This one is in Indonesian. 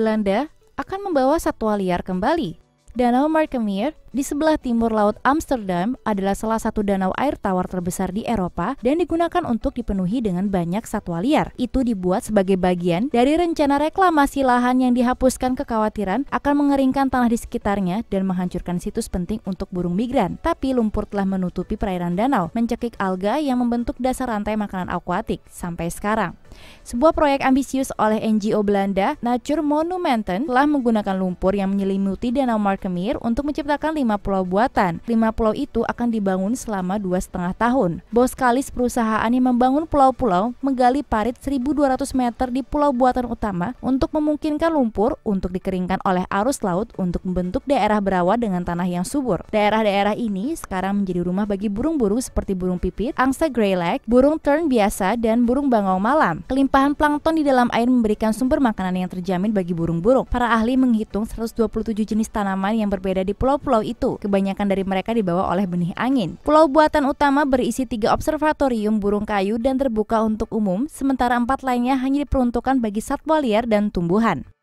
Belanda akan membawa satwa liar kembali. Danau Markermeer di sebelah timur laut Amsterdam adalah salah satu danau air tawar terbesar di Eropa dan digunakan untuk dipenuhi dengan banyak satwa liar. Itu dibuat sebagai bagian dari rencana reklamasi lahan yang dihapuskan kekhawatiran akan mengeringkan tanah di sekitarnya dan menghancurkan situs penting untuk burung migran. Tapi lumpur telah menutupi perairan danau, mencekik alga yang membentuk dasar rantai makanan akuatik sampai sekarang. Sebuah proyek ambisius oleh NGO Belanda, Nature Monumenten, telah menggunakan lumpur yang menyelimuti Danau Markemir untuk menciptakan lima pulau buatan. Lima pulau itu akan dibangun selama dua setengah tahun. Bos Kalis, perusahaan yang membangun pulau-pulau, menggali parit 1.200 meter di pulau buatan utama untuk memungkinkan lumpur untuk dikeringkan oleh arus laut untuk membentuk daerah berawa dengan tanah yang subur. Daerah-daerah ini sekarang menjadi rumah bagi burung-burung seperti burung pipit, angsa greylag, burung tern biasa, dan burung bangau malam. Kelimpahan plankton di dalam air memberikan sumber makanan yang terjamin bagi burung-burung. Para ahli menghitung 127 jenis tanaman yang berbeda di pulau-pulau itu. Kebanyakan dari mereka dibawa oleh benih angin. Pulau buatan utama berisi tiga observatorium burung kayu dan terbuka untuk umum, sementara empat lainnya hanya diperuntukkan bagi satwa liar dan tumbuhan.